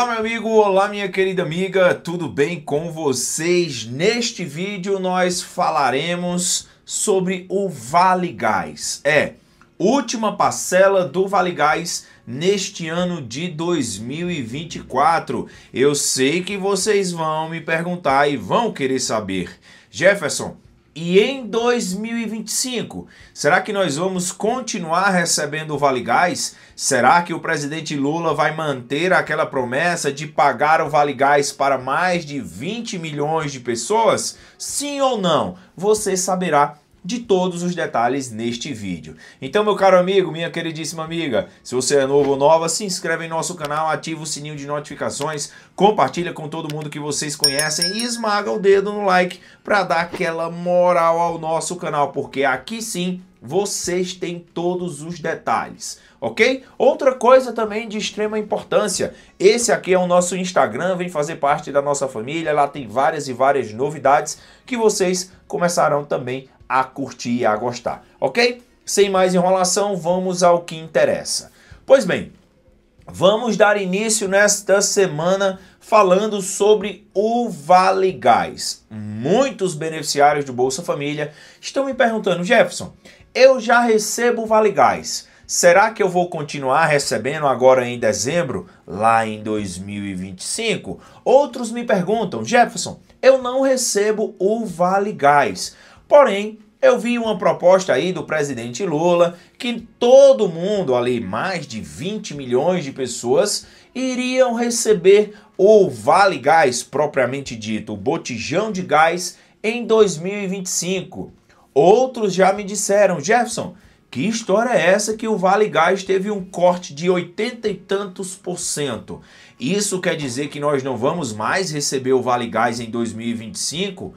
Olá, meu amigo, olá, minha querida amiga, tudo bem com vocês? Neste vídeo nós falaremos sobre o Vale Gás. É, última parcela do Vale Gás neste ano de 2024. Eu sei que vocês vão me perguntar e vão querer saber. Jefferson, e em 2025, será que nós vamos continuar recebendo o Vale Gás? Será que o presidente Lula vai manter aquela promessa de pagar o Vale Gás para mais de 20 milhões de pessoas? Sim ou não? Você saberá de todos os detalhes neste vídeo. Então, meu caro amigo, minha queridíssima amiga, se você é novo ou nova, se inscreve em nosso canal, ativa o sininho de notificações, compartilha com todo mundo que vocês conhecem e esmaga o dedo no like para dar aquela moral ao nosso canal, porque aqui sim vocês têm todos os detalhes, ok? Outra coisa também de extrema importância, esse aqui é o nosso Instagram, vem fazer parte da nossa família, lá tem várias e várias novidades que vocês começarão também a curtir e a gostar, ok? Sem mais enrolação, vamos ao que interessa. Pois bem, vamos dar início nesta semana falando sobre o Vale Gás. Muitos beneficiários do Bolsa Família estão me perguntando, Jefferson, eu já recebo o Vale Gás. Será que eu vou continuar recebendo agora em dezembro, lá em 2025? Outros me perguntam, Jefferson, eu não recebo o Vale Gás. Porém, eu vi uma proposta aí do presidente Lula que todo mundo ali, mais de 20 milhões de pessoas, iriam receber o Vale Gás propriamente dito, o botijão de gás em 2025. Outros já me disseram, Jefferson, que história é essa que o Vale Gás teve um corte de 80 e tantos por cento? Isso quer dizer que nós não vamos mais receber o Vale Gás em 2025?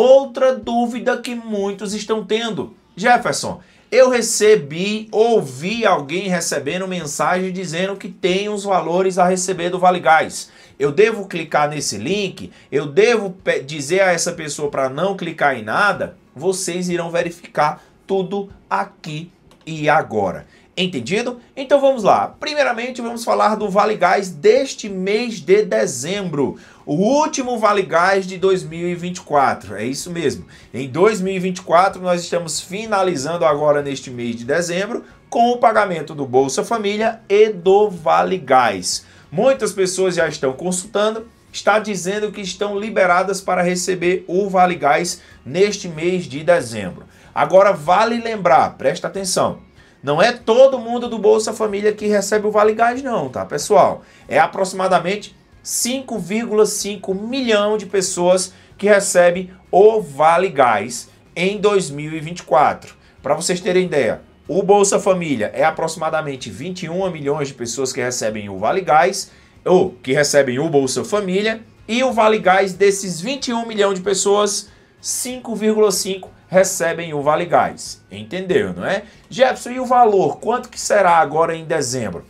Outra dúvida que muitos estão tendo. Jefferson, eu recebi, ouvi alguém recebendo mensagem dizendo que tem os valores a receber do Vale Gás. Eu devo clicar nesse link? Eu devo dizer a essa pessoa para não clicar em nada? Vocês irão verificar tudo aqui e agora. Entendido? Então vamos lá. Primeiramente, vamos falar do Vale Gás deste mês de dezembro. O último Vale Gás de 2024. É isso mesmo. Em 2024, nós estamos finalizando agora neste mês de dezembro com o pagamento do Bolsa Família e do Vale Gás. Muitas pessoas já estão consultando está dizendo que estão liberadas para receber o Vale Gás neste mês de dezembro. Agora vale lembrar, presta atenção, não é todo mundo do Bolsa Família que recebe o Vale Gás, não, tá, pessoal? É aproximadamente 5,5 milhão de pessoas que recebem o Vale Gás em 2024. Para vocês terem ideia, o Bolsa Família é aproximadamente 21 milhões de pessoas que recebem o Vale Gás, ou que recebem o Bolsa Família, e o Vale Gás desses 21 milhões de pessoas 5,5 recebem o Vale Gás. Entendeu, não é? Jefferson, e o valor? Quanto que será agora em dezembro?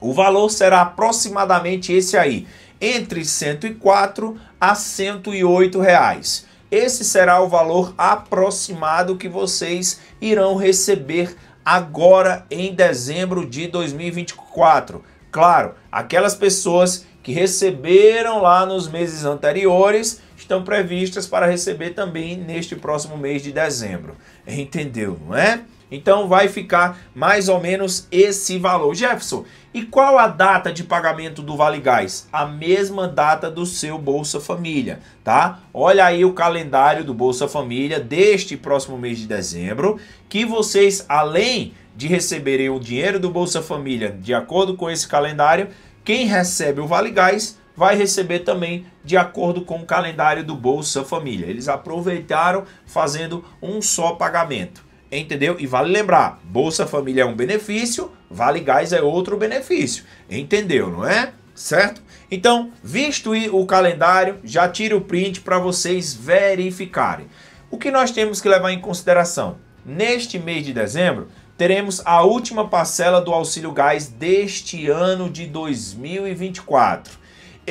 O valor será aproximadamente esse aí, entre 104 a 108 reais. Esse será o valor aproximado que vocês irão receber agora em dezembro de 2024. Claro, aquelas pessoas que receberam lá nos meses anteriores estão previstas para receber também neste próximo mês de dezembro. Entendeu, não é? Então vai ficar mais ou menos esse valor. Jefferson, e qual a data de pagamento do Vale Gás? A mesma data do seu Bolsa Família, tá? Olha aí o calendário do Bolsa Família deste próximo mês de dezembro, que vocês além de receberem o dinheiro do Bolsa Família de acordo com esse calendário, quem recebe o Vale Gás vai receber também de acordo com o calendário do Bolsa Família. Eles aproveitaram fazendo um só pagamento. Entendeu? E vale lembrar, Bolsa Família é um benefício, Vale Gás é outro benefício. Entendeu, não é? Certo? Então, visto o calendário, já tire o print para vocês verificarem. O que nós temos que levar em consideração? Neste mês de dezembro, teremos a última parcela do auxílio gás deste ano de 2024.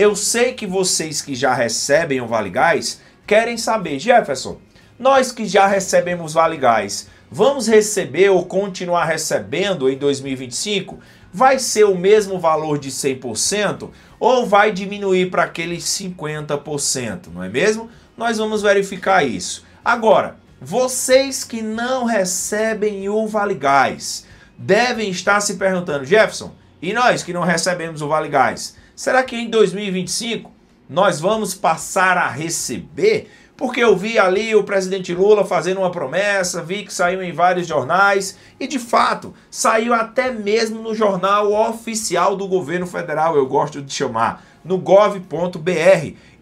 Eu sei que vocês que já recebem o Vale Gás querem saber, Jefferson, nós que já recebemos Vale Gás, vamos receber ou continuar recebendo em 2025? Vai ser o mesmo valor de 100% ou vai diminuir para aqueles 50%, não é mesmo? Nós vamos verificar isso. Agora, vocês que não recebem o Vale Gás devem estar se perguntando, Jefferson, e nós que não recebemos o Vale Gás, Será que em 2025 nós vamos passar a receber? Porque eu vi ali o presidente Lula fazendo uma promessa, vi que saiu em vários jornais e de fato saiu até mesmo no jornal oficial do governo federal, eu gosto de chamar, no gov.br.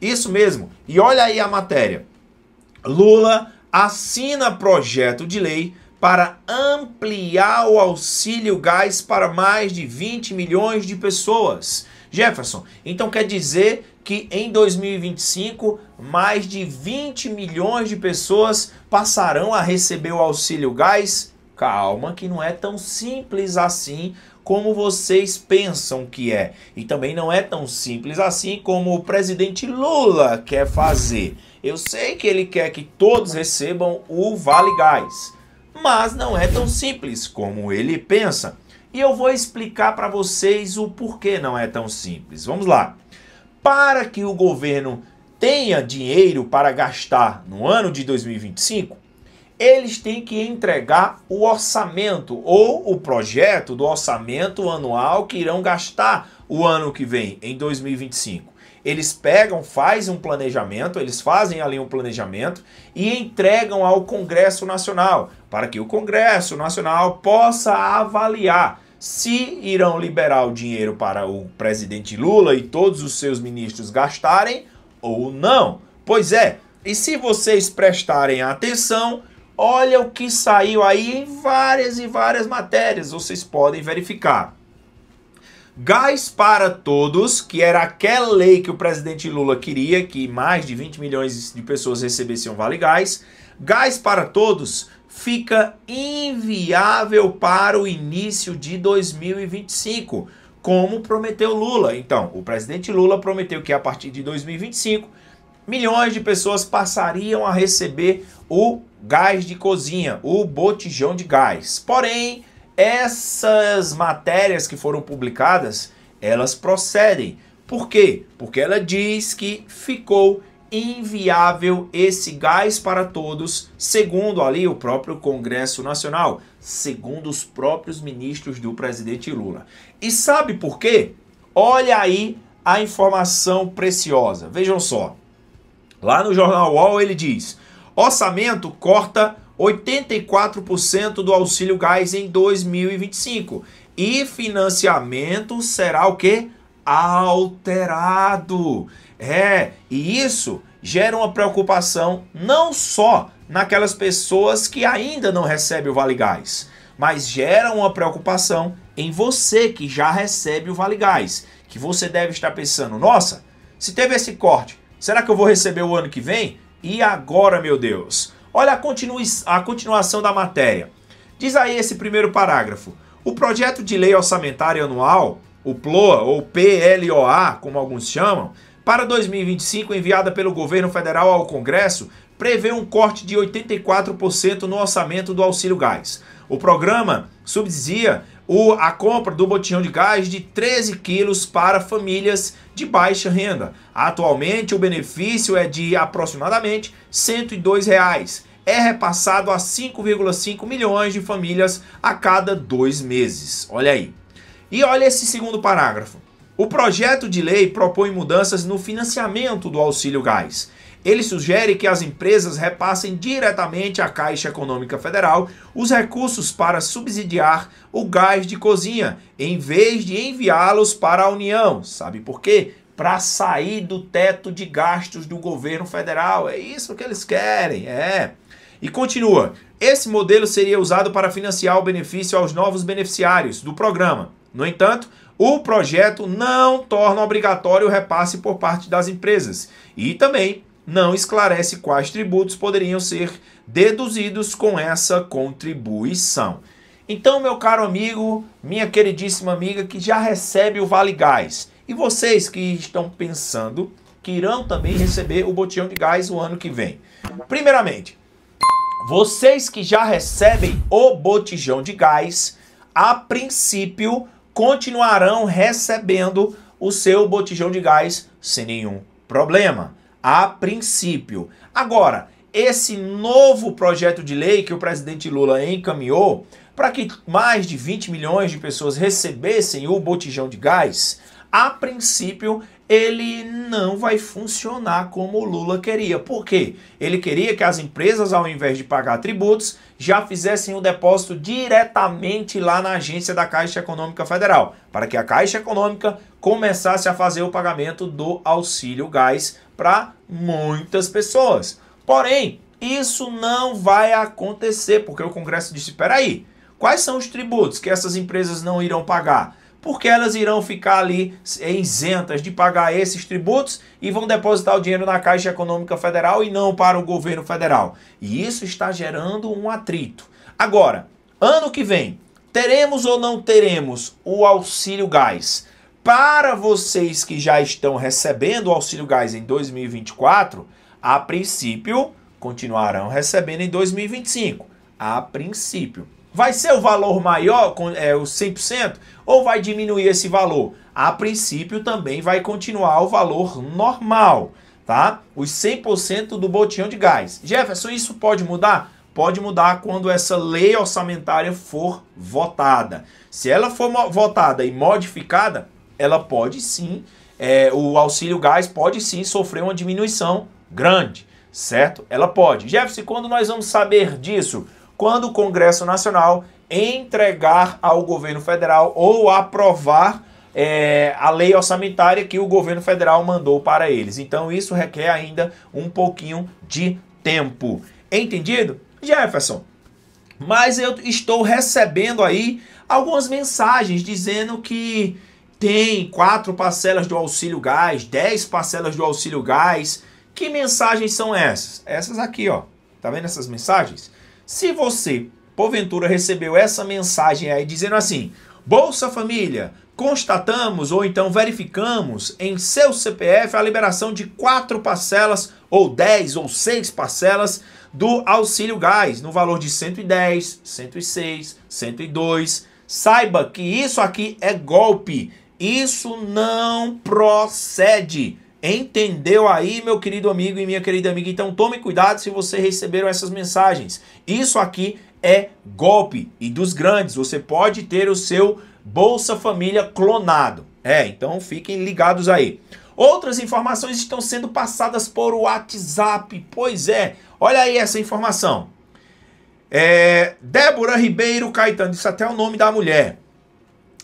Isso mesmo. E olha aí a matéria. Lula assina projeto de lei para ampliar o auxílio gás para mais de 20 milhões de pessoas. Jefferson, então quer dizer que em 2025 mais de 20 milhões de pessoas passarão a receber o auxílio gás? Calma, que não é tão simples assim como vocês pensam que é. E também não é tão simples assim como o presidente Lula quer fazer. Eu sei que ele quer que todos recebam o Vale Gás, mas não é tão simples como ele pensa. E eu vou explicar para vocês o porquê não é tão simples. Vamos lá. Para que o governo tenha dinheiro para gastar no ano de 2025, eles têm que entregar o orçamento ou o projeto do orçamento anual que irão gastar o ano que vem, em 2025. Eles pegam, fazem um planejamento, eles fazem ali um planejamento e entregam ao Congresso Nacional, para que o Congresso Nacional possa avaliar se irão liberar o dinheiro para o presidente Lula e todos os seus ministros gastarem ou não. Pois é, e se vocês prestarem atenção, olha o que saiu aí em várias e várias matérias, vocês podem verificar. Gás para todos, que era aquela lei que o presidente Lula queria, que mais de 20 milhões de pessoas recebessem um vale gás. Gás para todos fica inviável para o início de 2025, como prometeu Lula. Então, o presidente Lula prometeu que a partir de 2025 milhões de pessoas passariam a receber o gás de cozinha, o botijão de gás. Porém, essas matérias que foram publicadas, elas procedem. Por quê? Porque ela diz que ficou inviável esse gás para todos, segundo ali o próprio Congresso Nacional, segundo os próprios ministros do presidente Lula. E sabe por quê? Olha aí a informação preciosa. Vejam só. Lá no jornal UOL ele diz: orçamento corta 84% do auxílio gás em 2025 e financiamento será o quê? alterado. É, e isso gera uma preocupação não só naquelas pessoas que ainda não recebem o Vale Gás, mas gera uma preocupação em você que já recebe o Vale Gás, que você deve estar pensando: nossa, se teve esse corte, será que eu vou receber o ano que vem? E agora, meu Deus? Olha a, continu a continuação da matéria. Diz aí esse primeiro parágrafo. O projeto de lei orçamentária anual o PLOA, ou PLOA, como alguns chamam, para 2025, enviada pelo governo federal ao Congresso, prevê um corte de 84% no orçamento do auxílio gás. O programa subsidia o, a compra do botijão de gás de 13 quilos para famílias de baixa renda. Atualmente, o benefício é de aproximadamente R$ 102. Reais. É repassado a 5,5 milhões de famílias a cada dois meses. Olha aí. E olha esse segundo parágrafo. O projeto de lei propõe mudanças no financiamento do auxílio gás. Ele sugere que as empresas repassem diretamente à Caixa Econômica Federal os recursos para subsidiar o gás de cozinha, em vez de enviá-los para a União. Sabe por quê? Para sair do teto de gastos do governo federal. É isso que eles querem, é. E continua: esse modelo seria usado para financiar o benefício aos novos beneficiários do programa no entanto, o projeto não torna obrigatório o repasse por parte das empresas e também não esclarece quais tributos poderiam ser deduzidos com essa contribuição. Então, meu caro amigo, minha queridíssima amiga que já recebe o Vale Gás, e vocês que estão pensando que irão também receber o botijão de gás o ano que vem. Primeiramente, vocês que já recebem o botijão de gás, a princípio continuarão recebendo o seu botijão de gás sem nenhum problema, a princípio. Agora, esse novo projeto de lei que o presidente Lula encaminhou para que mais de 20 milhões de pessoas recebessem o botijão de gás, a princípio ele não vai funcionar como o Lula queria. Por quê? Ele queria que as empresas, ao invés de pagar tributos, já fizessem o depósito diretamente lá na agência da Caixa Econômica Federal, para que a Caixa Econômica começasse a fazer o pagamento do auxílio gás para muitas pessoas. Porém, isso não vai acontecer, porque o Congresso disse: peraí, quais são os tributos que essas empresas não irão pagar? porque elas irão ficar ali isentas de pagar esses tributos e vão depositar o dinheiro na Caixa Econômica Federal e não para o governo federal. E isso está gerando um atrito. Agora, ano que vem, teremos ou não teremos o auxílio gás? Para vocês que já estão recebendo o auxílio gás em 2024, a princípio continuarão recebendo em 2025. A princípio. Vai ser o valor maior, é, o 100%, ou vai diminuir esse valor? A princípio também vai continuar o valor normal, tá? Os 100% do botijão de gás. Jefferson, isso pode mudar? Pode mudar quando essa lei orçamentária for votada. Se ela for votada e modificada, ela pode sim, é, o auxílio gás pode sim sofrer uma diminuição grande, certo? Ela pode. Jefferson, quando nós vamos saber disso? quando o Congresso Nacional entregar ao governo federal ou aprovar é, a lei orçamentária que o governo federal mandou para eles. Então isso requer ainda um pouquinho de tempo. Entendido? Jefferson, mas eu estou recebendo aí algumas mensagens dizendo que tem quatro parcelas do auxílio gás, dez parcelas do auxílio gás. Que mensagens são essas? Essas aqui, ó. Tá vendo essas mensagens? Se você, porventura, recebeu essa mensagem aí dizendo assim: Bolsa Família, constatamos ou então verificamos em seu CPF a liberação de quatro parcelas ou dez ou seis parcelas do auxílio gás no valor de 110, 106, 102. Saiba que isso aqui é golpe. Isso não procede. Entendeu aí, meu querido amigo e minha querida amiga? Então tome cuidado se você receberam essas mensagens. Isso aqui é golpe e dos grandes. Você pode ter o seu Bolsa Família clonado. É, então fiquem ligados aí. Outras informações estão sendo passadas por WhatsApp. Pois é, olha aí essa informação. É, Débora Ribeiro Caetano, isso até é o nome da mulher.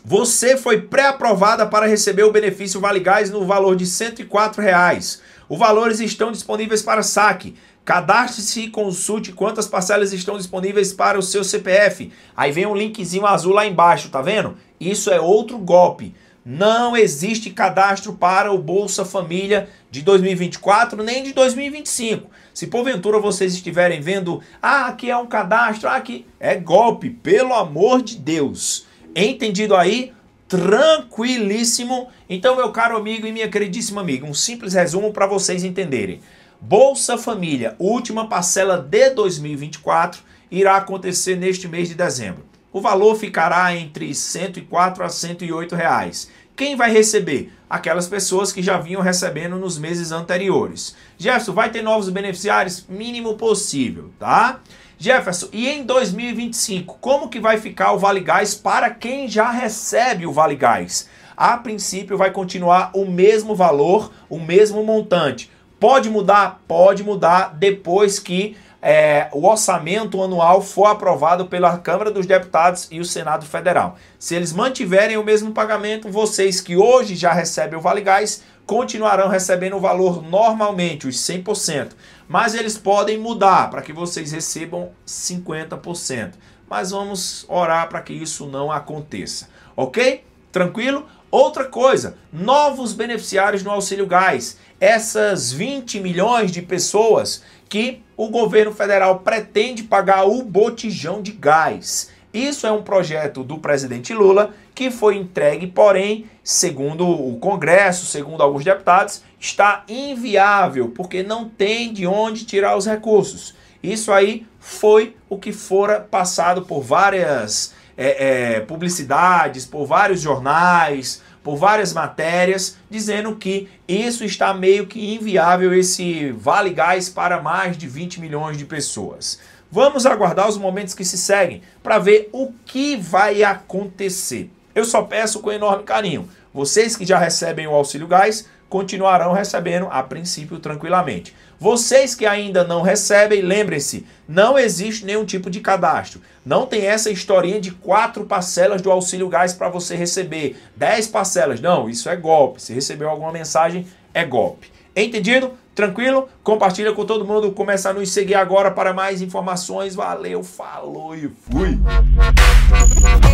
Você foi pré-aprovada para receber o benefício Vale Gás no valor de R$ 104,00. Os valores estão disponíveis para saque. Cadastre-se e consulte quantas parcelas estão disponíveis para o seu CPF. Aí vem um linkzinho azul lá embaixo, tá vendo? Isso é outro golpe. Não existe cadastro para o Bolsa Família de 2024 nem de 2025. Se porventura vocês estiverem vendo, ah, aqui é um cadastro, ah, aqui é golpe, pelo amor de Deus. Entendido aí? Tranquilíssimo. Então, meu caro amigo e minha queridíssima amiga, um simples resumo para vocês entenderem. Bolsa Família, última parcela de 2024, irá acontecer neste mês de dezembro. O valor ficará entre 104 a 108 reais. Quem vai receber? Aquelas pessoas que já vinham recebendo nos meses anteriores. Gerson, vai ter novos beneficiários? Mínimo possível, tá? Jefferson, e em 2025, como que vai ficar o Vale Gás para quem já recebe o Vale Gás? A princípio vai continuar o mesmo valor, o mesmo montante. Pode mudar? Pode mudar depois que é, o orçamento anual for aprovado pela Câmara dos Deputados e o Senado Federal. Se eles mantiverem o mesmo pagamento, vocês que hoje já recebem o Vale Gás continuarão recebendo o valor normalmente, os 100%. Mas eles podem mudar para que vocês recebam 50%. Mas vamos orar para que isso não aconteça, ok? Tranquilo? Outra coisa, novos beneficiários no Auxílio Gás essas 20 milhões de pessoas que o governo federal pretende pagar o botijão de gás. Isso é um projeto do presidente Lula que foi entregue, porém, segundo o Congresso, segundo alguns deputados, está inviável porque não tem de onde tirar os recursos. Isso aí foi o que fora passado por várias é, é, publicidades, por vários jornais, por várias matérias dizendo que isso está meio que inviável esse vale gás para mais de 20 milhões de pessoas. Vamos aguardar os momentos que se seguem para ver o que vai acontecer. Eu só peço com enorme carinho, vocês que já recebem o auxílio gás, continuarão recebendo a princípio tranquilamente. Vocês que ainda não recebem, lembrem-se, não existe nenhum tipo de cadastro. Não tem essa historinha de quatro parcelas do auxílio gás para você receber. Dez parcelas. Não, isso é golpe. Se recebeu alguma mensagem, é golpe. Entendido? Tranquilo? Compartilha com todo mundo. Começa a nos seguir agora para mais informações. Valeu, falou e fui!